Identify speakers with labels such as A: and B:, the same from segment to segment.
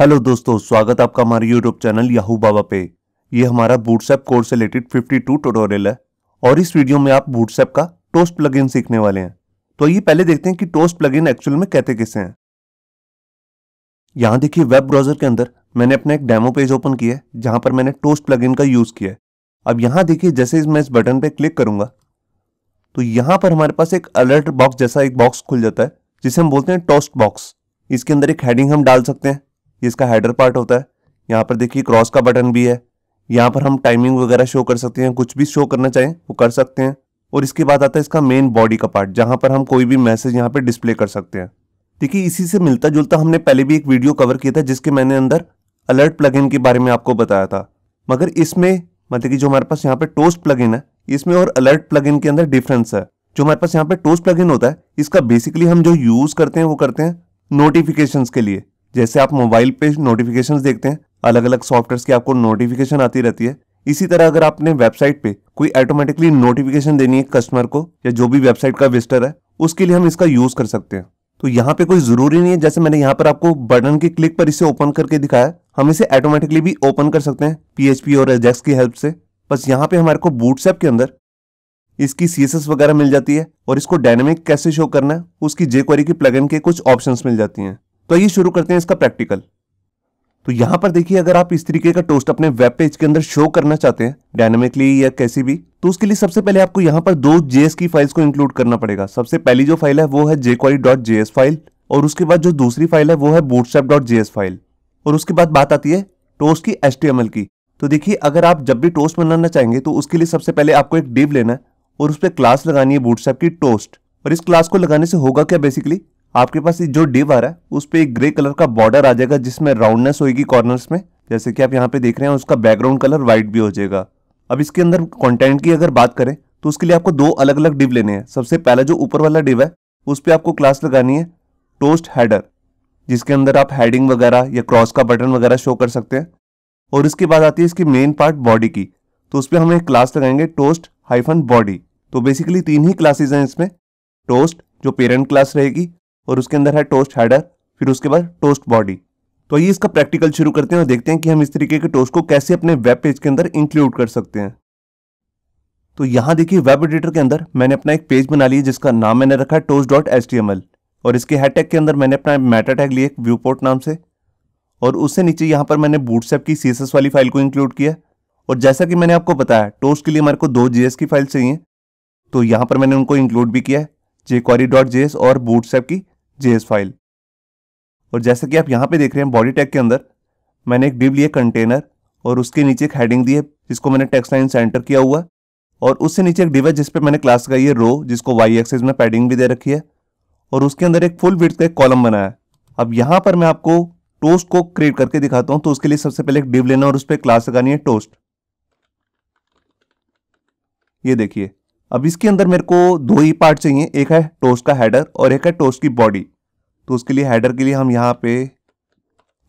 A: hello दोस्तों स्वागत आपका हमारे यूट्यूब चैनल याहू बाबा पे ये हमारा बूटसैप कोर्स रिलेटेड 52 ट्यूटोरियल है और इस वीडियो में आप बूटसैप का टोस्ट प्लगइन सीखने वाले हैं तो ये पहले देखते हैं कि टोस्ट प्लगइन एक्चुअल में कहते किसे हैं यहाँ देखिए वेब ब्राउजर के अंदर मैंने अपना एक डेमो पेज ओपन किया है जहां पर मैंने टोस्ट प्लग का यूज़ किया है अब यहाँ देखिए जैसे मैं इस बटन पर क्लिक करूंगा तो यहाँ पर हमारे पास एक अलर्ट बॉक्स जैसा एक बॉक्स खुल जाता है जिसे हम बोलते हैं टोस्ट बॉक्स इसके अंदर एक हेडिंग हम डाल सकते हैं ये इसका हेडर पार्ट होता है यहाँ पर देखिए क्रॉस का बटन भी है यहाँ पर हम टाइमिंग वगैरह शो कर सकते हैं कुछ भी शो करना चाहें वो कर सकते हैं और इसके बाद आता है इसका मेन बॉडी का पार्ट जहाँ पर हम कोई भी मैसेज यहाँ पर डिस्प्ले कर सकते हैं देखिए इसी से मिलता जुलता हमने पहले भी एक वीडियो कवर किया था जिसके मैंने अंदर अलर्ट प्लग के बारे में आपको बताया था मगर इसमें मतलब कि जो हमारे पास यहाँ पे टोस्ट प्लग है इसमें और अलर्ट प्लग के अंदर डिफरेंस है जो हमारे पास यहाँ पे टोस्ट प्लग होता है इसका बेसिकली हम जो यूज करते हैं वो करते हैं नोटिफिकेशन के लिए जैसे आप मोबाइल पे नोटिफिकेशन देखते हैं अलग अलग सॉफ्टवेयर की आपको नोटिफिकेशन आती रहती है इसी तरह अगर आपने वेबसाइट पे कोई ऑटोमेटिकली नोटिफिकेशन देनी है कस्टमर को या जो भी वेबसाइट का विजिटर है उसके लिए हम इसका यूज कर सकते हैं तो यहाँ पे कोई जरूरी नहीं है जैसे मैंने यहाँ पर आपको बटन के क्लिक पर इसे ओपन करके दिखाया हम इसे ऑटोमेटिकली भी ओपन कर सकते हैं पीएचपी और एजेक्स की हेल्प से बस यहाँ पे हमारे को बूटसेप के अंदर इसकी सीएसएस वगैरह मिल जाती है और इसको डायनेमिक कैसे शो करना है उसकी जे की प्लगइन के कुछ ऑप्शंस मिल जाती हैं तो आइए शुरू करते हैं इसका प्रैक्टिकल तो यहां पर देखिए अगर आप इस तरीके का टोस्ट अपने वेब पेज के अंदर शो करना चाहते हैं डायनेमिकली या कैसी भी तो उसके लिए सबसे पहले आपको यहां पर दो जेएस की फाइल्स को इंक्लूड करना पड़ेगा सबसे पहली जो फाइल है वो है डॉट जेएस फाइल और उसके बाद जो दूसरी फाइल है वो है डॉट जेएस फाइल और उसके बाद बात आती है टोस्ट की एच की तो देखिए अगर आप जब भी टोस्ट बनाना चाहेंगे तो उसके लिए सबसे पहले आपको एक डिव लेना है और उस पर क्लास लगानी है बूटस्ट्रैप की टोस्ट और इस क्लास को लगाने से होगा क्या बेसिकली आपके पास जो डिवर आ रहा है उस पर एक ग्रे कलर का बॉर्डर आ जाएगा जिसमें राउंडनेस होगी कॉर्नर्स में जैसे कि आप यहाँ पे देख रहे हैं उसका बैकग्राउंड कलर व्हाइट भी हो जाएगा अब इसके अंदर कंटेंट की अगर बात करें तो उसके लिए आपको दो अलग अलग डिव लेने हैं सबसे पहला जो ऊपर वाला डिव है उस पर आपको क्लास लगानी है टोस्ट हैडर जिसके अंदर आप हेडिंग वगैरह या क्रॉस का बटन वगैरह शो कर सकते हैं और इसके बाद आती है इसकी मेन पार्ट बॉडी की तो उस पर हम एक क्लास लगाएंगे टोस्ट हाइफन बॉडी तो बेसिकली तीन ही क्लासेज हैं इसमें टोस्ट जो पेरेंट क्लास रहेगी और उसके अंदर है टोस्ट हेडर फिर उसके बाद टोस्ट बॉडी तो ये इसका प्रैक्टिकल शुरू करते हैं और देखते हैं कि हम इस तरीके के टोस्ट को कैसे अपने वेब पेज के अंदर इंक्लूड कर सकते हैं तो यहां देखिए वेब एडिटर के अंदर मैंने अपना एक पेज बना लिया जिसका नाम मैंने रखा है toast dot H T M L और इसके हेड के अंदर मैंने अपना मेटा टैग लिया एक व्यू पोर्ट नाम से और उससे नीचे यहां पर मैंने बूटसेप की सी वाली फाइल को इंक्लूड किया और जैसा कि मैंने आपको बताया टोस्ट के लिए हमारे को दो जे की फाइल चाहिए तो यहां पर मैंने उनको इंक्लूड भी किया है जे और बूटसेप की जे फाइल और जैसे कि आप यहाँ पे देख रहे हैं बॉडी टैग के अंदर मैंने एक डिव लिया कंटेनर और उसके नीचे एक हेडिंग दी है जिसको मैंने टेक्स्ट लाइन सेंटर किया हुआ और उससे नीचे एक डिब है जिसपे मैंने क्लास का ये रो जिसको वाई एक्सेस में पैडिंग भी दे रखी है और उसके अंदर एक फुल विथ का एक कॉलम बनाया है अब यहाँ पर मैं आपको टोस्ट को क्रिएट करके दिखाता हूँ तो उसके लिए सबसे पहले एक डिव लेना और उस पर क्लास लगानी है टोस्ट ये देखिए अब इसके अंदर मेरे को दो ही पार्ट चाहिए एक है टोस्ट का हैडर और एक है टोस्ट की बॉडी तो उसके लिए हैडर के लिए हम यहाँ पे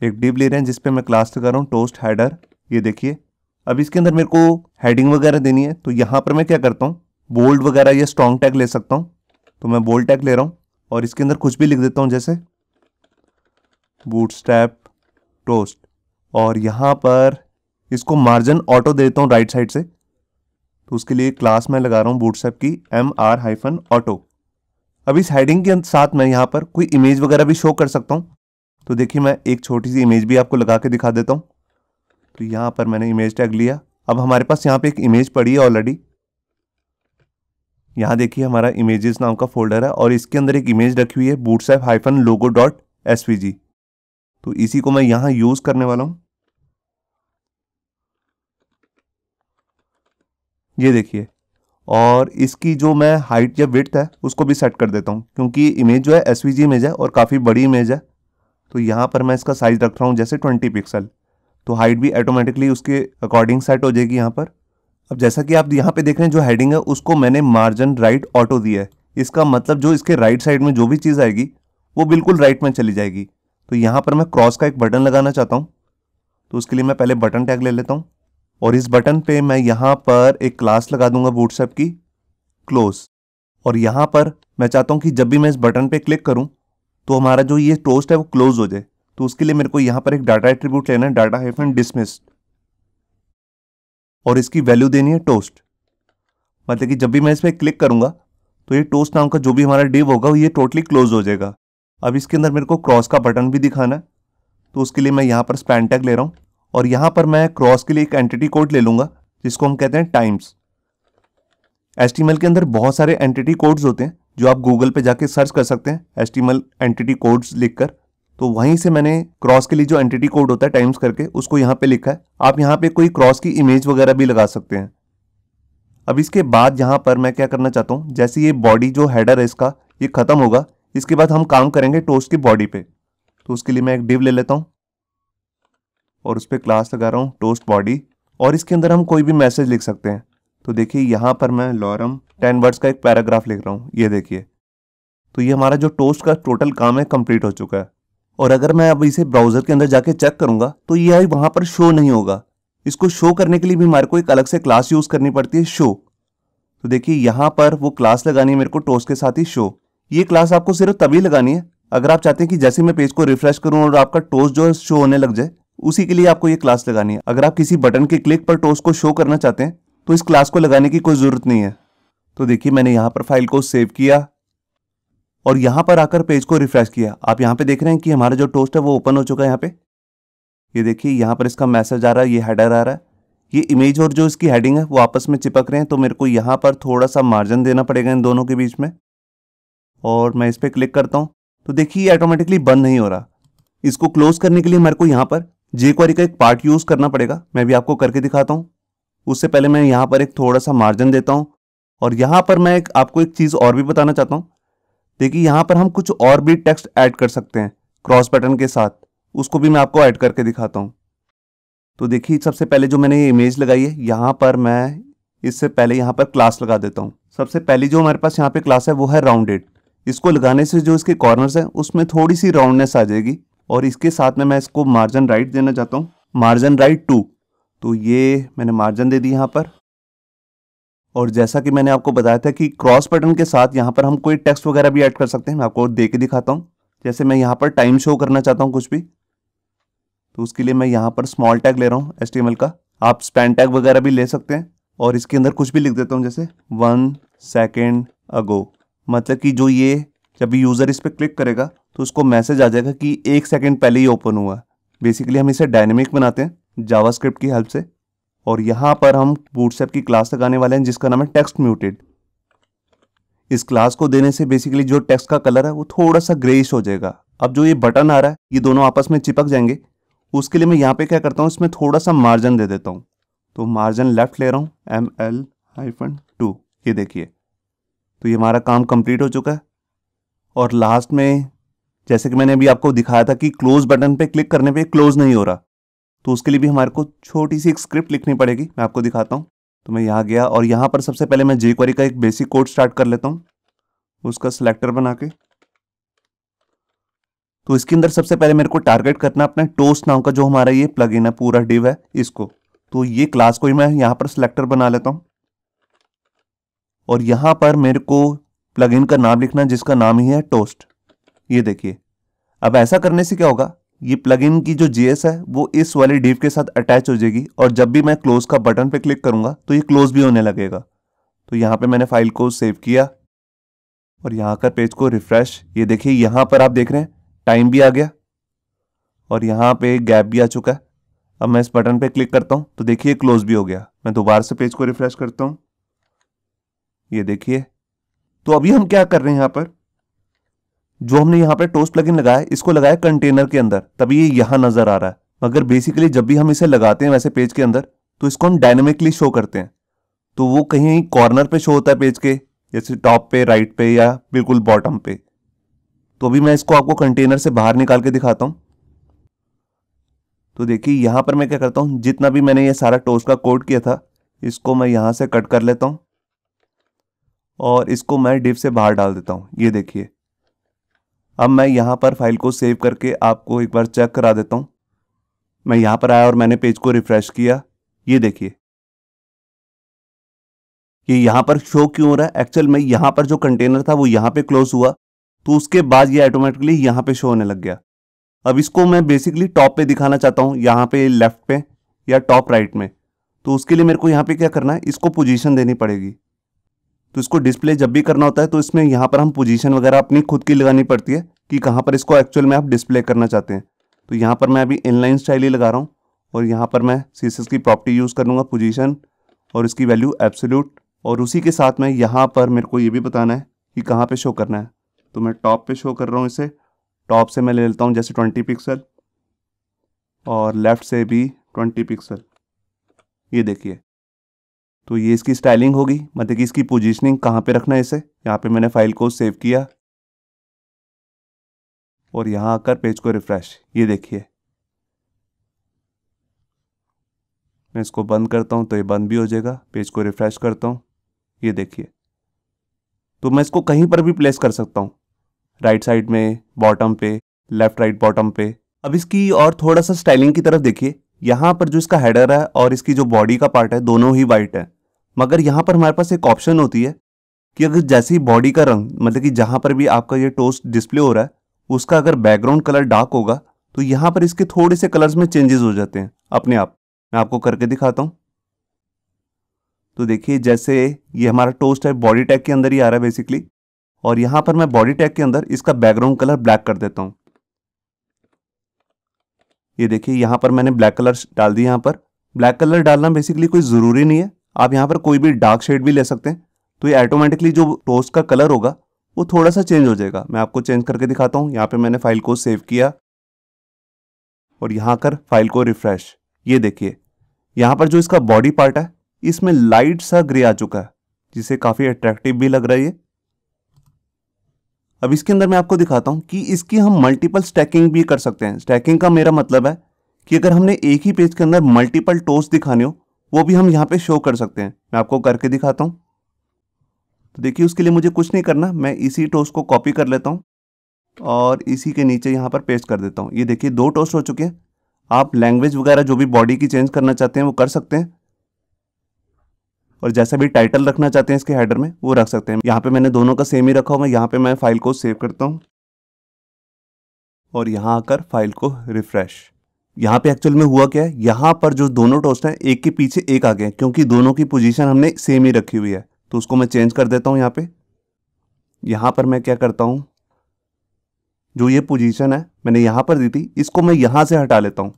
A: एक डिप ले रहे हैं जिसपे मैं क्लास्ट कर रहा हूँ टोस्ट हैडर ये देखिए अब इसके अंदर मेरे को हेडिंग वगैरह देनी है तो यहाँ पर मैं क्या करता हूँ बोल्ड वगैरह या स्ट्रॉन्ग टैग ले सकता हूँ तो मैं बोल्ड टैग ले रहा हूँ और इसके अंदर कुछ भी लिख देता हूँ जैसे बूट स्टैप टोस्ट और यहाँ पर इसको मार्जिन ऑटो देता हूँ राइट साइड से तो उसके लिए क्लास मैं लगा रहा हूँ बूटसैप की एम आर हाइफन ऑटो अब इस हेडिंग के साथ मैं यहाँ पर कोई इमेज वगैरह भी शो कर सकता हूँ तो देखिए मैं एक छोटी सी इमेज भी आपको लगा के दिखा देता हूँ तो यहाँ पर मैंने इमेज टैग लिया अब हमारे पास यहाँ पे एक इमेज पड़ी है ऑलरेडी यहाँ देखिए हमारा इमेजेस नाम का फोल्डर है और इसके अंदर एक इमेज रखी हुई है bootstrap hyphen logo dot S तो इसी को मैं यहाँ यूज़ करने वाला हूँ ये देखिए और इसकी जो मैं हाइट या विथ है उसको भी सेट कर देता हूँ क्योंकि इमेज जो है एस इमेज है और काफ़ी बड़ी इमेज है तो यहाँ पर मैं इसका साइज़ रख रहा हूँ जैसे ट्वेंटी पिक्सल तो हाइट भी ऑटोमेटिकली उसके अकॉर्डिंग सेट हो जाएगी यहाँ पर अब जैसा कि आप यहाँ पे देख रहे हैं जो हेडिंग है उसको मैंने मार्जिन राइट ऑटो दिया है इसका मतलब जो इसके राइट साइड में जो भी चीज़ आएगी वो बिल्कुल राइट में चली जाएगी तो यहाँ पर मैं क्रॉस का एक बटन लगाना चाहता हूँ तो उसके लिए मैं पहले बटन टैग ले लेता हूँ और इस बटन पे मैं यहाँ पर एक क्लास लगा दूंगा व्हाट्सएप की क्लोज और यहाँ पर मैं चाहता हूँ कि जब भी मैं इस बटन पे क्लिक करूँ तो हमारा जो ये टोस्ट है वो क्लोज हो जाए तो उसके लिए मेरे को यहाँ पर एक डाटा एट्रीब्यूट लेना है डाटा हेफ डिसमिस्ड और इसकी वैल्यू देनी है टोस्ट मतलब कि जब भी मैं इस पर क्लिक करूँगा तो ये टोस्ट नाम का जो भी हमारा डिव होगा वो ये टोटली क्लोज हो जाएगा अब इसके अंदर मेरे को क्रॉस का बटन भी दिखाना है तो उसके लिए मैं यहाँ पर स्पैन टैग ले रहा हूँ और यहाँ पर मैं क्रॉस के लिए एक एंटिटी कोड ले लूंगा जिसको हम कहते हैं टाइम्स एस के अंदर बहुत सारे एंटिटी कोड्स होते हैं जो आप गूगल पे जाके सर्च कर सकते हैं एस एंटिटी कोड्स लिखकर तो वहीं से मैंने क्रॉस के लिए जो एंटिटी कोड होता है टाइम्स करके उसको यहाँ पे लिखा है आप यहाँ पे कोई क्रॉस की इमेज वगैरह भी लगा सकते हैं अब इसके बाद यहाँ पर मैं क्या करना चाहता हूँ जैसे ये बॉडी जो हैडर है इसका ये ख़त्म होगा इसके बाद हम काम करेंगे टोस्ट की बॉडी पे तो उसके लिए मैं एक डिव ले लेता हूँ और उस पर क्लास लगा रहा हूँ टोस्ट बॉडी और इसके अंदर हम कोई भी मैसेज लिख सकते हैं तो देखिए यहाँ पर मैं लॉरम टेन वर्ड्स का एक पैराग्राफ लिख रहा हूँ ये देखिए तो ये हमारा जो टोस्ट का टोटल काम है कंप्लीट हो चुका है और अगर मैं अब इसे ब्राउज़र के अंदर जाके चेक करूंगा तो ये वहां वहाँ पर शो नहीं होगा इसको शो करने के लिए भी हमारे को एक अलग से क्लास यूज़ करनी पड़ती है शो तो देखिए यहाँ पर वो क्लास लगानी है मेरे को टोस्ट के साथ ही शो ये क्लास आपको सिर्फ तभी लगानी है अगर आप चाहते हैं कि जैसे मैं पेज को रिफ्रेश करूँ और आपका टोस्ट जो है शो होने लग जाए उसी के लिए आपको ये क्लास लगानी है अगर आप किसी बटन के क्लिक पर टोस्ट को शो करना चाहते हैं तो इस क्लास को लगाने की कोई ज़रूरत नहीं है तो देखिए मैंने यहाँ पर फाइल को सेव किया और यहाँ पर आकर पेज को रिफ्रेश किया आप यहाँ पे देख रहे हैं कि हमारा जो टोस्ट है वो ओपन हो चुका है यहाँ पे ये यह देखिए यहाँ पर इसका मैसेज आ रहा है ये हेडर आ रहा है ये इमेज और जो इसकी हेडिंग है वो आपस में चिपक रहे हैं तो मेरे को यहाँ पर थोड़ा सा मार्जिन देना पड़ेगा इन दोनों के बीच में और मैं इस पर क्लिक करता हूँ तो देखिए ये ऑटोमेटिकली बंद नहीं हो रहा इसको क्लोज करने के लिए मेरे को यहाँ पर जेक्वारी का एक पार्ट यूज़ करना पड़ेगा मैं भी आपको करके दिखाता हूँ उससे पहले मैं यहाँ पर एक थोड़ा सा मार्जिन देता हूँ और यहाँ पर मैं एक आपको एक चीज़ और भी बताना चाहता हूँ देखिए यहाँ पर हम कुछ और भी टेक्स्ट ऐड कर सकते हैं क्रॉस पैटर्न के साथ उसको भी मैं आपको ऐड करके दिखाता हूँ तो देखिए सबसे पहले जो मैंने ये इमेज लगाई है यहाँ पर मैं इससे पहले यहाँ पर क्लास लगा देता हूँ सबसे पहली जो हमारे पास यहाँ पे क्लास है वो है राउंडेड इसको लगाने से जो इसके कॉर्नर्स हैं उसमें थोड़ी सी राउंडनेस आ जाएगी और इसके साथ में मैं इसको मार्जिन राइट देना चाहता हूँ मार्जिन राइट टू तो ये मैंने मार्जिन दे दी यहाँ पर और जैसा कि मैंने आपको बताया था कि क्रॉस बटन के साथ यहाँ पर हम कोई टेक्स्ट वगैरह भी ऐड कर सकते हैं मैं आपको दे के दिखाता हूँ जैसे मैं यहाँ पर टाइम शो करना चाहता हूँ कुछ भी तो उसके लिए मैं यहाँ पर स्मॉल टैग ले रहा हूँ एस का आप स्पैन टैग वगैरह भी ले सकते हैं और इसके अंदर कुछ भी लिख देता हूँ जैसे वन सेकेंड अगो मतलब कि जो ये जब भी यूज़र इस पर क्लिक करेगा तो उसको मैसेज आ जाएगा कि एक सेकेंड पहले ही ओपन हुआ बेसिकली हम इसे डायनेमिक बनाते हैं जावास्क्रिप्ट की हेल्प से और यहाँ पर हम बूटसेप की क्लास लगाने वाले हैं जिसका नाम है टेक्स्ट म्यूटेड इस क्लास को देने से बेसिकली जो टेक्स्ट का कलर है वो थोड़ा सा ग्रेइश हो जाएगा अब जो ये बटन आ रहा है ये दोनों आपस में चिपक जाएंगे उसके लिए मैं यहाँ पे क्या करता हूँ इसमें थोड़ा सा मार्जिन दे देता हूँ तो मार्जिन लेफ्ट ले रहा हूँ एम एल हाइफन टू ये देखिए तो ये हमारा काम कंप्लीट हो चुका है और लास्ट में जैसे कि मैंने अभी आपको दिखाया था कि क्लोज बटन पे क्लिक करने पे क्लोज नहीं हो रहा तो उसके लिए भी हमारे को छोटी सी एक स्क्रिप्ट लिखनी पड़ेगी मैं आपको दिखाता हूँ तो मैं यहाँ गया और यहाँ पर सबसे पहले मैं जे क्वारी का एक बेसिक कोड स्टार्ट कर लेता हूँ उसका सिलेक्टर बना के तो इसके अंदर सबसे पहले मेरे को टारगेट करना अपना टोस्ट नाव का जो हमारा ये प्लग इन है पूरा डिव है इसको तो ये क्लास को ही मैं यहाँ पर सिलेक्टर बना लेता हूँ और यहाँ पर मेरे को प्लगइन का नाम लिखना जिसका नाम ही है टोस्ट ये देखिए अब ऐसा करने से क्या होगा ये प्लगइन की जो जीएस है वो इस वाले डीव के साथ अटैच हो जाएगी और जब भी मैं क्लोज का बटन पे क्लिक करूंगा तो ये क्लोज भी होने लगेगा तो यहाँ पे मैंने फाइल को सेव किया और यहाँ का पेज को रिफ्रेश ये देखिए यहाँ पर आप देख रहे हैं टाइम भी आ गया और यहाँ पे गैप भी आ चुका है अब मैं इस बटन पे क्लिक करता हूँ तो देखिए क्लोज भी हो गया मैं दोबारा से पेज को रिफ्रेश करता हूँ ये देखिए तो अभी हम क्या कर रहे हैं यहां पर जो हमने यहां पर टोस्ट प्लगइन लगाया इसको लगाया कंटेनर के अंदर तभी ये यहां नजर आ रहा है मगर बेसिकली जब भी हम इसे लगाते हैं वैसे पेज के अंदर तो इसको हम डायनेमिकली शो करते हैं तो वो कहीं कॉर्नर पे शो होता है पेज के जैसे टॉप पे राइट पे या बिल्कुल बॉटम पे तो अभी मैं इसको आपको कंटेनर से बाहर निकाल के दिखाता हूं तो देखिए यहां पर मैं क्या करता हूं जितना भी मैंने ये सारा टोस्ट का कोड किया था इसको मैं यहां से कट कर लेता हूं और इसको मैं डिव से बाहर डाल देता हूँ ये देखिए अब मैं यहाँ पर फाइल को सेव करके आपको एक बार चेक करा देता हूँ मैं यहाँ पर आया और मैंने पेज को रिफ़्रेश किया ये देखिए ये यहाँ पर शो क्यों हो रहा है एक्चुअल में यहाँ पर जो कंटेनर था वो यहाँ पे क्लोज हुआ तो उसके बाद ये ऑटोमेटिकली यहाँ पे शो होने लग गया अब इसको मैं बेसिकली टॉप पे दिखाना चाहता हूँ यहाँ पे लेफ्ट पे या टॉप राइट में तो उसके लिए मेरे को यहाँ पे क्या करना है इसको पोजीशन देनी पड़ेगी तो इसको डिस्प्ले जब भी करना होता है तो इसमें यहाँ पर हम पोजीशन वगैरह अपनी खुद की लगानी पड़ती है कि कहाँ पर इसको एक्चुअल में आप डिस्प्ले करना चाहते हैं तो यहाँ पर मैं अभी इनलाइन स्टाइल ही लगा रहा हूँ और यहाँ पर मैं सी की प्रॉपर्टी यूज़ करूँगा पोजीशन और इसकी वैल्यू एब्सोल्यूट और उसी के साथ में यहाँ पर मेरे को ये भी बताना है कि कहाँ पर शो करना है तो मैं टॉप पर शो कर रहा हूँ इसे टॉप से मैं ले लेता हूँ जैसे ट्वेंटी पिक्सल और लेफ़्ट से भी ट्वेंटी पिक्सल ये देखिए तो ये इसकी स्टाइलिंग होगी मतलब कि इसकी पोजीशनिंग कहाँ पे रखना है इसे यहाँ पे मैंने फाइल को सेव किया और यहाँ आकर पेज को रिफ्रेश ये देखिए मैं इसको बंद करता हूँ तो ये बंद भी हो जाएगा पेज को रिफ्रेश करता हूँ ये देखिए तो मैं इसको कहीं पर भी प्लेस कर सकता हूँ राइट साइड में बॉटम पे लेफ्ट राइट बॉटम पे अब इसकी और थोड़ा सा स्टाइलिंग की तरफ देखिए यहाँ पर जो इसका हेडर है और इसकी जो बॉडी का पार्ट है दोनों ही वाइट है मगर यहाँ पर हमारे पास एक ऑप्शन होती है कि अगर जैसे ही बॉडी का रंग मतलब कि जहाँ पर भी आपका ये टोस्ट डिस्प्ले हो रहा है उसका अगर बैकग्राउंड कलर डार्क होगा तो यहाँ पर इसके थोड़े से कलर्स में चेंजेस हो जाते हैं अपने आप मैं आपको करके दिखाता हूँ तो देखिए जैसे ये हमारा टोस्ट है बॉडी टैग के अंदर ही आ रहा है बेसिकली और यहाँ पर मैं बॉडी टैग के अंदर इसका बैकग्राउंड कलर ब्लैक कर देता हूँ ये देखिए यहाँ पर मैंने ब्लैक कलर डाल दिया यहाँ पर ब्लैक कलर डालना बेसिकली कोई ज़रूरी नहीं है आप यहाँ पर कोई भी डार्क शेड भी ले सकते हैं तो ये ऑटोमेटिकली जो टोस्ट का कलर होगा वो थोड़ा सा चेंज हो जाएगा मैं आपको चेंज करके दिखाता हूँ यहाँ पे मैंने फाइल को सेव किया और यहाँ कर फाइल को रिफ्रेश ये देखिए यहाँ पर जो इसका बॉडी पार्ट है इसमें लाइट सा ग्रे आ चुका है जिसे काफ़ी अट्रैक्टिव भी लग रहा है ये अब इसके अंदर मैं आपको दिखाता हूँ कि इसकी हम मल्टीपल स्टैकिंग भी कर सकते हैं स्टैकिंग का मेरा मतलब है कि अगर हमने एक ही पेज के अंदर मल्टीपल टोस्ट दिखाने हो वो भी हम यहाँ पे शो कर सकते हैं मैं आपको करके दिखाता हूँ तो देखिए उसके लिए मुझे कुछ नहीं करना मैं इसी टोस्ट को कॉपी कर लेता हूँ और इसी के नीचे यहाँ पर पेस्ट कर देता हूँ ये देखिए दो टोस्ट हो चुके हैं आप लैंग्वेज वगैरह जो भी बॉडी की चेंज करना चाहते हैं वो कर सकते हैं और जैसा भी टाइटल रखना चाहते हैं इसके हेडर में वो रख सकते हैं यहाँ पे मैंने दोनों का सेम ही रखा हुआ मैं यहाँ पे मैं फाइल को सेव करता हूँ और यहाँ आकर फाइल को रिफ्रेश यहाँ पे एक्चुअल में हुआ क्या है यहाँ पर जो दोनों टोस्ट हैं एक के पीछे एक आ गए क्योंकि दोनों की पोजीशन हमने सेम ही रखी हुई है तो उसको मैं चेंज कर देता हूँ यहाँ पे यहाँ पर मैं क्या करता हूँ जो ये पोजीशन है मैंने यहाँ पर दी थी इसको मैं यहाँ से हटा लेता हूँ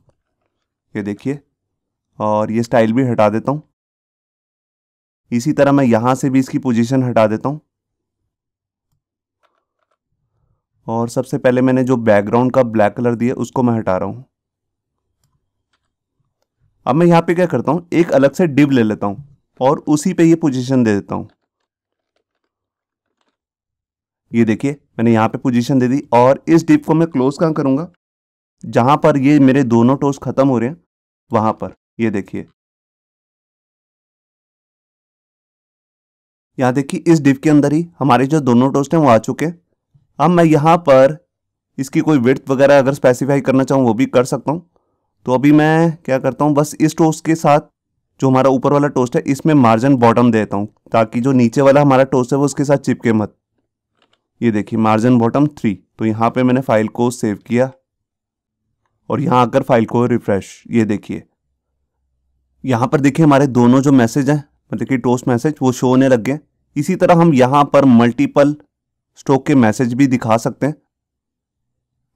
A: ये देखिए और ये स्टाइल भी हटा देता हूँ इसी तरह मैं यहाँ से भी इसकी पोजिशन हटा देता हूँ और सबसे पहले मैंने जो बैकग्राउंड का ब्लैक कलर दिया उसको मैं हटा रहा हूँ अब मैं यहाँ पे क्या करता हूँ एक अलग से डिब ले लेता हूँ और उसी पे ये पोजीशन दे देता हूँ ये देखिए मैंने यहाँ पे पोजीशन दे दी और इस डिप को मैं क्लोज कहाँ करूँगा जहाँ पर ये मेरे दोनों टोस ख़त्म हो रहे हैं वहाँ पर ये देखिए यहाँ देखिए इस डिप के अंदर ही हमारे जो दोनों टोस्ट हैं वो आ चुके हैं अब मैं यहाँ पर इसकी कोई विर्थ वगैरह अगर स्पेसिफाई करना चाहूँ वो भी कर सकता हूँ तो अभी मैं क्या करता हूँ बस इस टोस्ट के साथ जो हमारा ऊपर वाला टोस्ट है इसमें मार्जिन बॉटम देता हूँ ताकि जो नीचे वाला हमारा टोस्ट है वो उसके साथ चिपके मत ये देखिए मार्जिन बॉटम थ्री तो यहाँ पे मैंने फाइल को सेव किया और यहाँ आकर फाइल को रिफ्रेश ये देखिए यहाँ पर देखिए हमारे दोनों जो मैसेज हैं मतलब कि टोस्ट मैसेज वो शो होने लग गए इसी तरह हम यहाँ पर मल्टीपल स्टोक के मैसेज भी दिखा सकते हैं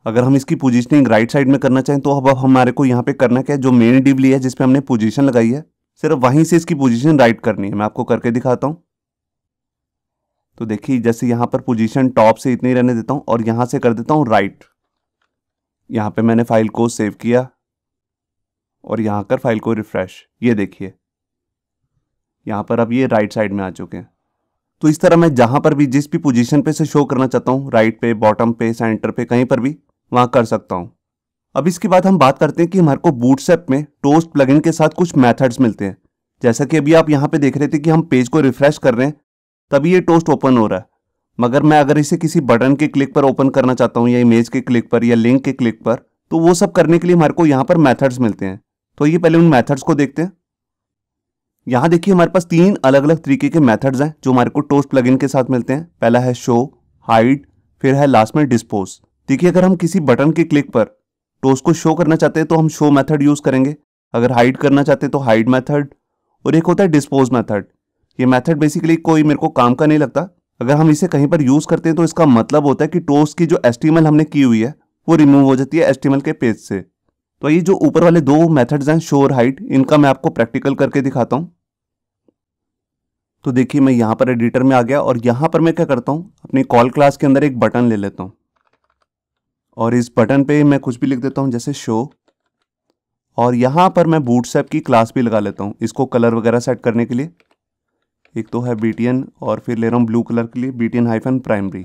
A: अगर हम इसकी पोजीशनिंग राइट साइड में करना चाहें तो अब हमारे को यहाँ पे करना क्या है जो मेन डिबली है जिसपे हमने पोजीशन लगाई है सिर्फ वहीं से इसकी पोजीशन राइट करनी है मैं आपको करके दिखाता हूँ तो देखिए जैसे यहाँ पर पोजीशन टॉप से इतनी रहने देता हूँ और यहाँ से कर देता हूँ राइट यहाँ पर मैंने फाइल को सेव किया और यहाँ कर फाइल को रिफ्रेश ये देखिए यहाँ पर अब ये राइट साइड में आ चुके हैं तो इस तरह मैं जहाँ पर भी जिस भी पोजीशन पे से शो करना चाहता हूँ राइट पे बॉटम पे सेंटर पे कहीं पर भी वहाँ कर सकता हूँ अब इसके बाद हम बात करते हैं कि हमारे को बूटसेप में टोस्ट प्लग के साथ कुछ मैथड्स मिलते हैं जैसा कि अभी आप यहाँ पे देख रहे थे कि हम पेज को रिफ्रेश कर रहे हैं तभी ये टोस्ट ओपन हो रहा है मगर मैं अगर इसे किसी बटन के क्लिक पर ओपन करना चाहता हूँ या इमेज के क्लिक पर या लिंक के क्लिक पर तो वो सब करने के लिए हमारे को यहाँ पर मैथड्स मिलते हैं तो ये पहले उन मैथड्स को देखते हैं यहाँ देखिए हमारे पास तीन अलग अलग तरीके के मेथड्स हैं जो हमारे को टोस्ट प्लगइन के साथ मिलते हैं पहला है शो हाइड फिर है लास्ट में डिस्पोज देखिए अगर हम किसी बटन के क्लिक पर टोस्ट को शो करना चाहते हैं तो हम शो मेथड यूज़ करेंगे अगर हाइड करना चाहते हैं तो हाइड मेथड और एक होता है डिस्पोज मेथड ये मेथड बेसिकली कोई मेरे को काम का नहीं लगता अगर हम इसे कहीं पर यूज़ करते हैं तो इसका मतलब होता है कि टोस्ट की जो एस्टीमल हमने की हुई है वो रिमूव हो जाती है एस्टीमल के पेज से तो ये जो ऊपर वाले दो मेथड्स हैं शो और हाइट इनका मैं आपको प्रैक्टिकल करके दिखाता हूँ तो देखिए मैं यहाँ पर एडिटर में आ गया और यहाँ पर मैं क्या करता हूँ अपनी कॉल क्लास के अंदर एक बटन ले लेता हूँ और इस बटन पे मैं कुछ भी लिख देता हूँ जैसे शो और यहाँ पर मैं बूटसैप की क्लास भी लगा लेता हूँ इसको कलर वगैरह सेट करने के लिए एक तो है बी और फिर ले रहा हूँ ब्लू कलर के लिए बी टी हाइफन प्राइमरी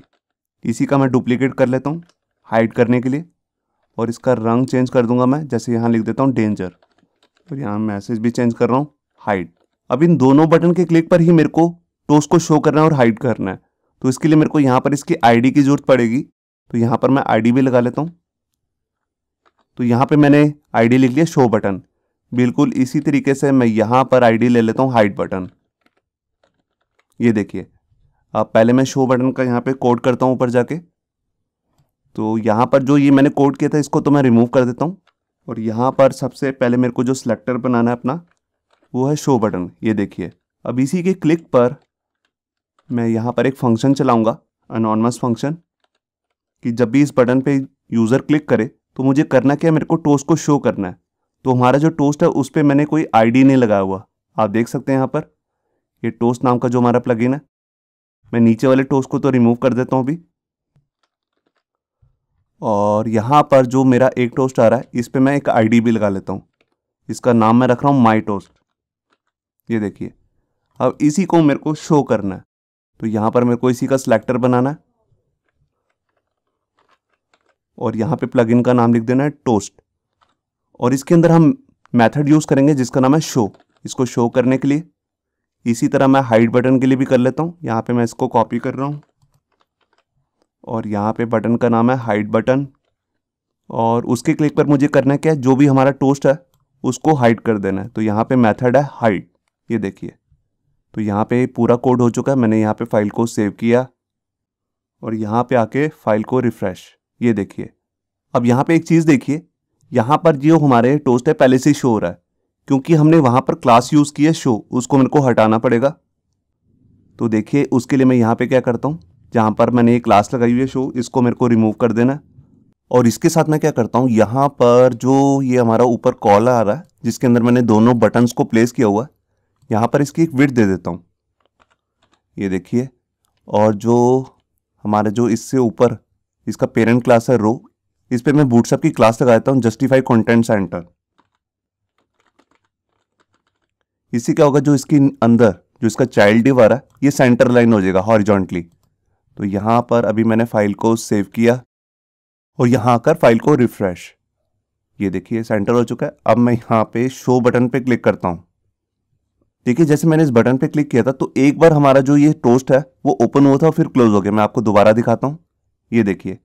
A: इसी का मैं डुप्लीकेट कर लेता हूँ हाइड करने के लिए और इसका रंग चेंज कर दूंगा मैं जैसे यहाँ लिख देता हूँ डेंजर और यहाँ मैसेज भी चेंज कर रहा हूँ हाइड अब इन दोनों बटन के क्लिक पर ही मेरे को टोस्ट को शो करना है और हाइड करना है तो इसके लिए मेरे को यहाँ पर इसकी आईडी की ज़रूरत पड़ेगी तो यहाँ पर मैं आई भी लगा लेता हूँ तो यहाँ पे मैंने आई लिख लिया शो बटन बिल्कुल इसी तरीके से मैं यहाँ पर आई ले लेता हूँ हाइट बटन ये देखिए अब पहले मैं शो बटन का यहाँ पे कोड करता हूँ ऊपर जाके तो यहाँ पर जो ये मैंने कोड किया था इसको तो मैं रिमूव कर देता हूँ और यहाँ पर सबसे पहले मेरे को जो सिलेक्टर बनाना है अपना वो है शो बटन ये देखिए अब इसी के क्लिक पर मैं यहाँ पर एक फंक्शन चलाऊँगा अनॉनमस फंक्शन कि जब भी इस बटन पे यूज़र क्लिक करे तो मुझे करना क्या मेरे को टोस्ट को शो करना है तो हमारा जो टोस्ट है उस पर मैंने कोई आईडी नहीं लगाया हुआ आप देख सकते हैं यहाँ पर ये टोस्ट नाम का जो हमारा प्लगइन है मैं नीचे वाले टोस्ट को तो रिमूव कर देता हूँ अभी और यहाँ पर जो मेरा एक टोस्ट आ रहा है इस पर मैं एक आईडी भी लगा लेता हूँ इसका नाम मैं रख रहा हूँ माई टोस्ट ये देखिए अब इसी को मेरे को शो करना है तो यहाँ पर मेरे को इसी का सिलेक्टर बनाना है और यहाँ पे प्लगइन का नाम लिख देना है टोस्ट और इसके अंदर हम मेथड यूज़ करेंगे जिसका नाम है शो इसको शो करने के लिए इसी तरह मैं हाइड बटन के लिए भी कर लेता हूँ यहाँ पे मैं इसको कॉपी कर रहा हूँ और यहाँ पे बटन का नाम है हाइड बटन और उसके क्लिक पर मुझे करना क्या है जो भी हमारा टोस्ट है उसको हाइड कर देना है तो यहाँ पे मेथड है हाइड ये देखिए तो यहाँ पे पूरा कोड हो चुका है मैंने यहाँ पे फाइल को सेव किया और यहाँ पे आके फाइल को रिफ़्रेश ये देखिए अब यहाँ पे एक चीज़ देखिए यहाँ पर जो हमारे टोस्ट है पहले से ही शो हो रहा है क्योंकि हमने वहाँ पर क्लास यूज़ की है शो उसको मेरे को हटाना पड़ेगा तो देखिए उसके लिए मैं यहाँ पे क्या करता हूँ जहाँ पर मैंने ये क्लास लगाई हुई है शो इसको मेरे को रिमूव कर देना और इसके साथ मैं क्या करता हूँ यहाँ पर जो ये हमारा ऊपर कॉल आ रहा है जिसके अंदर मैंने दोनों बटन्स को प्लेस किया हुआ है यहाँ पर इसकी एक विट दे देता हूँ ये देखिए और जो हमारे जो इससे ऊपर इसका पेरेंट क्लास है रो इस पर मैं बूटसअप की क्लास लगा देता हूँ जस्टिफाई कॉन्टेंट सेंटर इससे क्या होगा जो इसके अंदर जो इसका चाइल्ड डिव आ रहा है ये सेंटर लाइन हो जाएगा हॉरिजॉन्टली तो यहाँ पर अभी मैंने फाइल को सेव किया और यहाँ आकर फाइल को रिफ्रेश ये देखिए सेंटर हो चुका है अब मैं यहाँ पे शो बटन पे क्लिक करता हूँ देखिए जैसे मैंने इस बटन पे क्लिक किया था तो एक बार हमारा जो ये टोस्ट है वो ओपन हुआ था और फिर क्लोज हो गया मैं आपको दोबारा दिखाता हूँ ये देखिए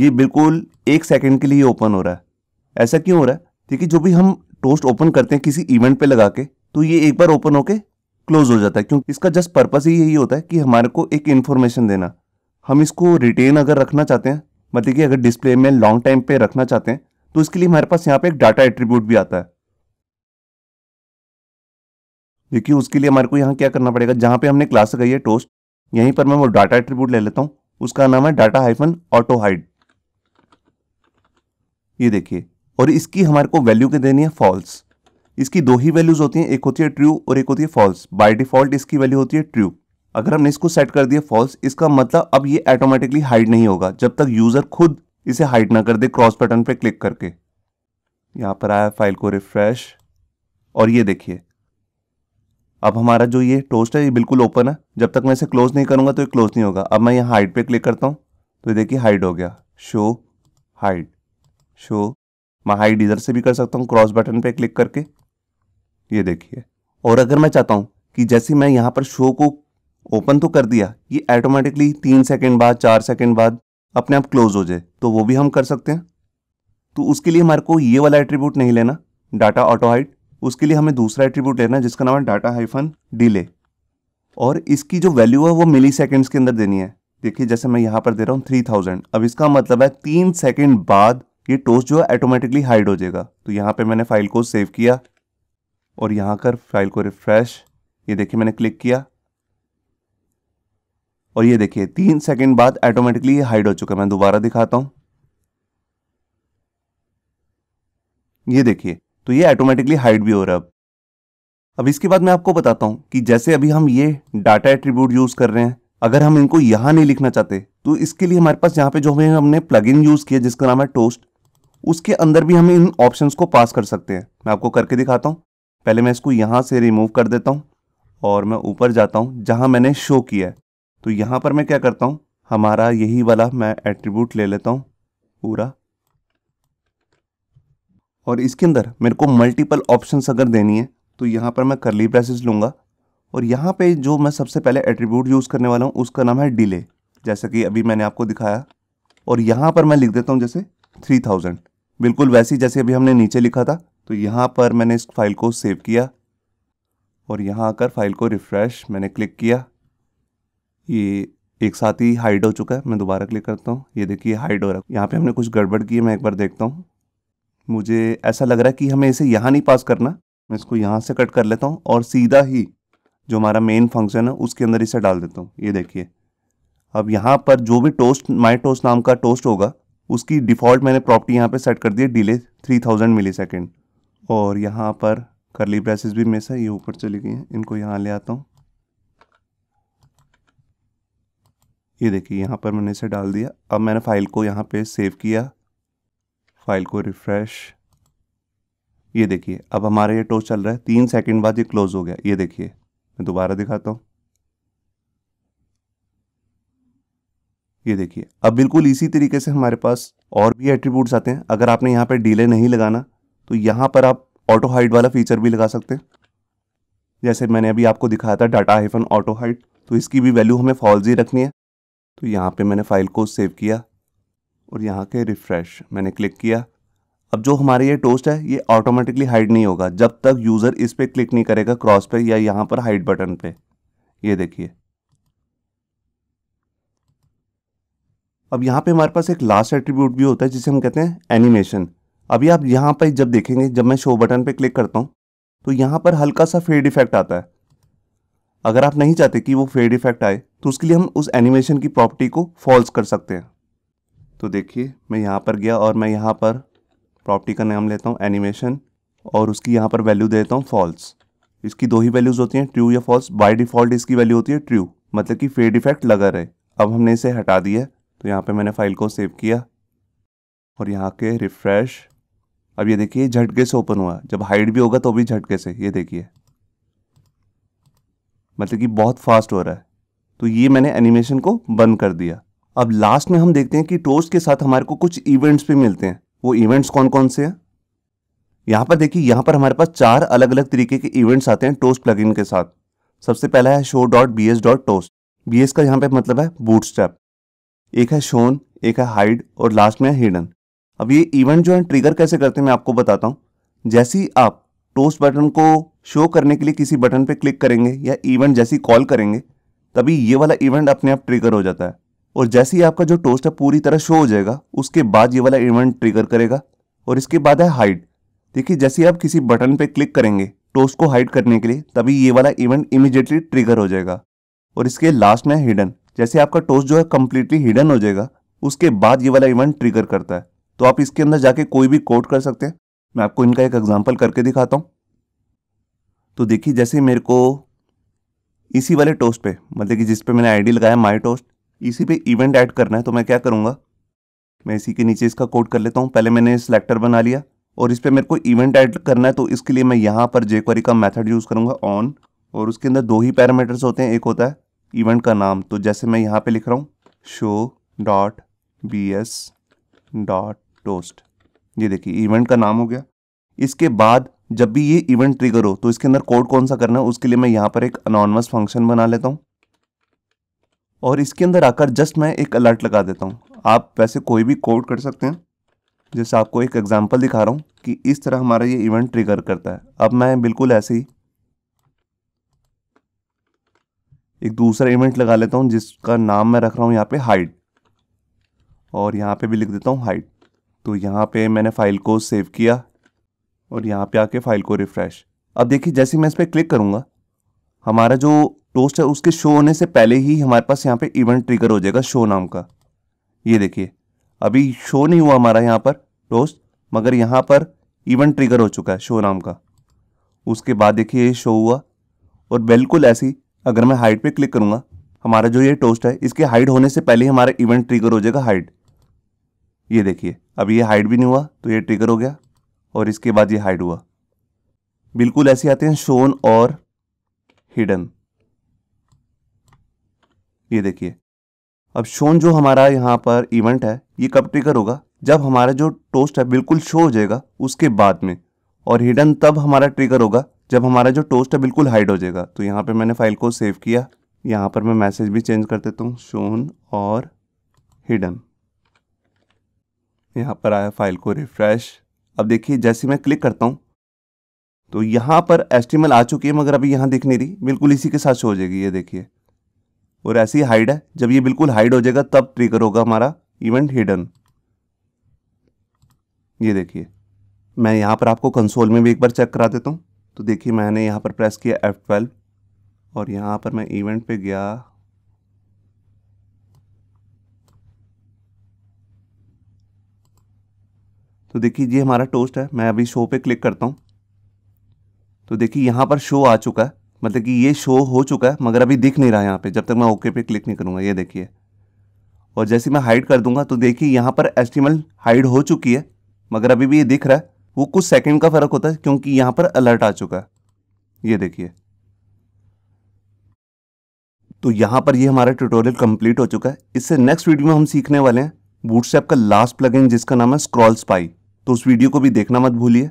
A: ये बिल्कुल एक सेकंड के लिए ओपन हो रहा है ऐसा क्यों हो रहा है देखिए जो भी हम टोस्ट ओपन करते हैं किसी इवेंट पे लगा के तो ये एक बार ओपन होके क्लोज हो जाता है क्योंकि इसका जस्ट पर्पज़ ही यही होता है कि हमारे को एक इन्फॉर्मेशन देना हम इसको रिटेन अगर रखना चाहते हैं मतलब कि अगर डिस्प्ले में लॉन्ग टाइम पे रखना चाहते हैं तो इसके लिए हमारे पास यहाँ पे एक डाटा एट्रीब्यूट भी आता है देखिए उसके लिए हमारे को यहाँ क्या करना पड़ेगा जहाँ पे हमने क्लास लगाई है टोस्ट यहीं पर मैं वो डाटा एट्रीब्यूट ले लेता हूँ उसका नाम है डाटा हाइफन ऑटो हाइड ये देखिए और इसकी हमारे को वैल्यू क्या देनी है फॉल्स इसकी दो ही वैल्यूज होती हैं एक होती है ट्रू और एक होती है फॉल्स बाय डिफॉल्ट इसकी वैल्यू होती है ट्रू अगर हमने इसको सेट कर दिया फॉल्स इसका मतलब अब ये ऑटोमेटिकली हाइड नहीं होगा जब तक यूजर खुद इसे हाइड ना कर दे क्रॉस बटन पे क्लिक करके यहां पर आया फाइल को रिफ्रेश और ये देखिए अब हमारा जो ये टोस्ट है ये बिल्कुल ओपन है जब तक मैं इसे क्लोज नहीं करूँगा तो ये क्लोज नहीं होगा अब मैं यहाँ हाइड पे क्लिक करता हूँ तो ये देखिए हाइड हो गया शो हाइड शो मैं हाइड इधर से भी कर सकता हूँ क्रॉस बटन पे क्लिक करके ये देखिए और अगर मैं चाहता हूँ कि जैसे मैं यहाँ पर शो को ओपन तो कर दिया ये ऐटोमेटिकली तीन सेकेंड बाद चार सेकेंड बाद अपने आप क्लोज हो जाए तो वो भी हम कर सकते हैं तो उसके लिए हमारे को ये वाला एट्रीब्यूट नहीं लेना डाटा ऑटो हाइड उसके लिए हमें दूसरा एट्रीब्यूट लेना है जिसका नाम है डाटा हाइफन डिले और इसकी जो वैल्यू है वो मिली सेकेंड्स के अंदर देनी है देखिए जैसे मैं यहाँ पर दे रहा हूँ थ्री थाउजेंड अब इसका मतलब है तीन सेकेंड बाद ये टोस्ट जो है ऑटोमेटिकली हाइड हो जाएगा तो यहाँ पे मैंने फाइल को सेव किया और यहाँ कर फाइल को रिफ्रेश ये देखिए मैंने क्लिक किया और ये देखिए तीन सेकेंड बाद ऑटोमेटिकली ये हाइड हो चुका है मैं दोबारा दिखाता हूँ ये देखिए तो ये ऑटोमेटिकली हाइड भी हो रहा है अब अब इसके बाद मैं आपको बताता हूं कि जैसे अभी हम ये डाटा एट्रीब्यूट यूज़ कर रहे हैं अगर हम इनको यहां नहीं लिखना चाहते तो इसके लिए हमारे पास यहाँ पे जो हमें हमने प्लग इन यूज़ किया जिसका नाम है टोस्ट उसके अंदर भी हम इन ऑप्शन को पास कर सकते हैं मैं आपको करके दिखाता हूँ पहले मैं इसको यहां से रिमूव कर देता हूँ और मैं ऊपर जाता हूँ जहां मैंने शो किया है तो यहां पर मैं क्या करता हूँ हमारा यही वाला मैं एट्रीब्यूट ले लेता हूँ पूरा और इसके अंदर मेरे को मल्टीपल ऑप्शंस अगर देनी है तो यहाँ पर मैं करली प्रेसिस लूँगा और यहाँ पे जो मैं सबसे पहले एट्रीब्यूट यूज़ करने वाला हूँ उसका नाम है डिले जैसा कि अभी मैंने आपको दिखाया और यहाँ पर मैं लिख देता हूँ जैसे थ्री थाउजेंड बिल्कुल वैसे जैसे अभी हमने नीचे लिखा था तो यहाँ पर मैंने इस फाइल को सेव किया और यहाँ आकर फाइल को रिफ़्रेश मैंने क्लिक किया ये एक साथ ही हाइड हो चुका है मैं दोबारा क्लिक करता हूँ ये देखिए हाइड हो रहा है यहाँ पर हमने कुछ गड़बड़ की है मैं एक बार देखता हूँ मुझे ऐसा लग रहा है कि हमें इसे यहाँ नहीं पास करना मैं इसको यहाँ से कट कर लेता हूँ और सीधा ही जो हमारा मेन फंक्शन है उसके अंदर इसे डाल देता हूँ ये देखिए अब यहाँ पर जो भी टोस्ट माई टोस्ट नाम का टोस्ट होगा उसकी डिफ़ॉल्ट मैंने प्रॉपर्टी यहाँ पर सेट कर दी है डिले थाउजेंड मिली सेकेंड और यहाँ पर करली ब्रेसेस भी मिस है ये ऊपर चली गई हैं इनको यहाँ ले आता हूँ ये देखिए यहाँ पर मैंने इसे डाल दिया अब मैंने फाइल को यहाँ पे सेव किया फाइल को रिफ्रेश ये देखिए अब हमारा ये टोस्ट चल रहा है तीन सेकंड बाद ये क्लोज हो गया ये देखिए मैं दोबारा दिखाता हूँ ये देखिए अब बिल्कुल इसी तरीके से हमारे पास और भी एट्रीब्यूट्स आते हैं अगर आपने यहाँ पर डीले नहीं लगाना तो यहाँ पर आप ऑटो हाइट वाला फीचर भी लगा सकते हैं जैसे मैंने अभी आपको दिखाया था डाटा हाइफन ऑटो हाइट तो इसकी भी वैल्यू हमें फॉल्स ही रखनी है तो यहाँ पे मैंने फाइल को सेव किया और यहाँ के रिफ़्रेश मैंने क्लिक किया अब जो हमारे ये टोस्ट है ये ऑटोमेटिकली हाइड नहीं होगा जब तक यूज़र इस पर क्लिक नहीं करेगा क्रॉस पे या यहाँ पर हाइड बटन पे ये देखिए अब यहाँ पे हमारे पास एक लास्ट एट्रीब्यूट भी होता है जिसे हम कहते हैं एनिमेशन अभी आप यहाँ पर जब देखेंगे जब मैं शो बटन पर क्लिक करता हूँ तो यहाँ पर हल्का सा फेड इफेक्ट आता है अगर आप नहीं चाहते कि वो फेड इफेक्ट आए तो उसके लिए हम उस एनिमेशन की प्रॉपर्टी को फॉल्स कर सकते हैं तो देखिए मैं यहाँ पर गया और मैं यहाँ पर प्रॉपर्टी का नाम लेता हूँ एनिमेशन और उसकी यहाँ पर वैल्यू देता हूँ फॉल्स इसकी दो ही वैल्यूज़ होती हैं ट्रू या फॉल्स बाय डिफ़ॉल्ट इसकी वैल्यू होती है ट्रू मतलब कि फेड इफेक्ट लगा रहे अब हमने इसे हटा दिया तो यहाँ पे मैंने फाइल को सेव किया और यहाँ के रिफ्रेश अब ये देखिए झटके से ओपन हुआ जब हाइड भी होगा तो भी झटके से ये देखिए मतलब कि बहुत फास्ट हो रहा है तो ये मैंने एनिमेशन को बंद कर दिया अब लास्ट में हम देखते हैं कि टोस्ट के साथ हमारे को कुछ इवेंट्स भी मिलते हैं वो इवेंट्स कौन कौन से हैं यहाँ पर देखिए यहाँ पर हमारे पास चार अलग अलग तरीके के इवेंट्स आते हैं टोस्ट प्लगइन के साथ सबसे पहला है show dot B S dot toast B S का यहाँ पे मतलब है बूट स्टेप एक है शोन एक है हाइड और लास्ट में है हिडन अब ये इवेंट जो है ट्रिगर कैसे करते हैं मैं आपको बताता हूँ जैसे ही आप टोस्ट बटन को शो करने के लिए किसी बटन पर क्लिक करेंगे या इवेंट जैसी कॉल करेंगे तभी ये वाला इवेंट अपने आप ट्रिगर हो जाता है और जैसे ही आपका जो टोस्ट है पूरी तरह शो हो जाएगा उसके बाद ये वाला इवेंट ट्रिगर करेगा और इसके बाद है हाइड देखिए जैसे आप किसी बटन पे क्लिक करेंगे टोस्ट को हाइड करने के लिए तभी ये वाला इवेंट इमिजिएटली ट्रिगर हो जाएगा और इसके लास्ट में हिडन जैसे आपका टोस्ट जो है कम्प्लीटली हिडन हो जाएगा उसके बाद ये वाला इवेंट ट्रिगर करता है तो आप इसके अंदर जाके कोई भी कोट कर सकते हैं मैं आपको इनका एक एग्जाम्पल करके दिखाता हूँ तो देखिए जैसे मेरे को इसी वाले टोस्ट पे मतलब कि जिस पे मैंने आईडी लगाया माई टोस्ट इसी पे इवेंट ऐड करना है तो मैं क्या करूँगा मैं इसी के नीचे इसका कोड कर लेता हूँ पहले मैंने सिलेक्टर बना लिया और इस पर मेरे को इवेंट ऐड करना है तो इसके लिए मैं यहाँ पर जेक्वरी का मैथड यूज़ करूँगा ऑन और उसके अंदर दो ही पैरामीटर्स होते हैं एक होता है इवेंट का नाम तो जैसे मैं यहाँ पे लिख रहा हूँ show dot B S dot toast ये देखिए इवेंट का नाम हो गया इसके बाद जब भी ये इवेंट ट्रिगर हो तो इसके अंदर कोड कौन सा करना है उसके लिए मैं यहाँ पर एक अनॉनमस फंक्शन बना लेता हूँ और इसके अंदर आकर जस्ट मैं एक अलर्ट लगा देता हूँ आप वैसे कोई भी कोड कर सकते हैं जैसे आपको एक एग्जांपल दिखा रहा हूँ कि इस तरह हमारा ये इवेंट ट्रिगर करता है अब मैं बिल्कुल ऐसे ही एक दूसरा इवेंट लगा लेता हूँ जिसका नाम मैं रख रहा हूँ यहाँ पे हाइड और यहाँ पे भी लिख देता हूँ हाइड तो यहाँ पे मैंने फ़ाइल को सेव किया और यहाँ पे आके फ़ाइल को रिफ़्रेश अब देखिए जैसे मैं इस पर क्लिक करूँगा हमारा जो टोस्ट है उसके शो होने से पहले ही हमारे पास यहाँ पे इवेंट ट्रिगर हो जाएगा शो नाम का ये देखिए अभी शो नहीं हुआ हमारा यहाँ पर टोस्ट मगर यहाँ पर इवेंट ट्रिगर हो चुका है शो नाम का उसके बाद देखिए ये शो हुआ और बिल्कुल ऐसी अगर मैं हाइट पे क्लिक करूँगा हमारा जो ये टोस्ट है इसके हाइट होने से पहले ही हमारा इवेंट ट्रिगर हो जाएगा हाइट ये देखिए अभी ये हाइट भी नहीं हुआ तो ये ट्रिगर हो गया और इसके बाद ये हाइड हुआ बिल्कुल ऐसे आते हैं शोन और हिडन ये देखिए अब शोन जो हमारा यहां पर इवेंट है ये कब ट्रिगर होगा जब हमारा जो टोस्ट है बिल्कुल शो हो जाएगा उसके बाद में और हिडन तब हमारा ट्रिगर होगा जब हमारा जो टोस्ट है बिल्कुल हाइड हो जाएगा तो यहां पे मैंने फाइल को सेव किया यहां पर मैं मैसेज भी चेंज कर देता हूँ शोन और हिडन यहां पर आया फाइल को रिफ्रेश अब देखिए जैसे मैं क्लिक करता हूं तो यहाँ पर एस्टिमल आ चुकी है मगर अभी यहाँ दिख नहीं रही बिल्कुल इसी के साथ शो हो जाएगी ये देखिए और ऐसी हाइड है जब ये बिल्कुल हाइड हो जाएगा तब ट्रिगर होगा हमारा इवेंट हिडन ये देखिए मैं यहाँ पर आपको कंसोल में भी एक बार चेक करा देता हूँ तो देखिए मैंने यहाँ पर प्रेस किया एफ ट्वेल्व और यहाँ पर मैं इवेंट पे गया तो देखिए ये हमारा टोस्ट है मैं अभी शो पे क्लिक करता हूँ तो देखिए यहाँ पर शो आ चुका है मतलब कि ये शो हो चुका है मगर अभी दिख नहीं रहा है यहाँ पे जब तक मैं ओके पे क्लिक नहीं करूँगा ये देखिए और जैसे मैं हाइड कर दूंगा तो देखिए यहाँ पर एस्टिमल हाइड हो चुकी है मगर अभी भी ये दिख रहा है वो कुछ सेकंड का फ़र्क होता है क्योंकि यहाँ पर अलर्ट आ चुका है ये देखिए तो यहाँ पर ये हमारा ट्यूटोरियल कंप्लीट हो चुका है इससे नेक्स्ट वीडियो में हम सीखने वाले हैं बूट का लास्ट प्लगइन जिसका नाम है स्क्रॉल स्पाई तो उस वीडियो को भी देखना मत भूलिए